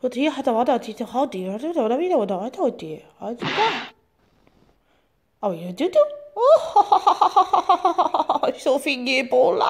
我第一还在我到提的好低，然后第二我那没得我那，还在我提，还在干。哦呦，丢丢，哦哈哈哈哈哈哈哈哈哈哈，小飞机跑啦！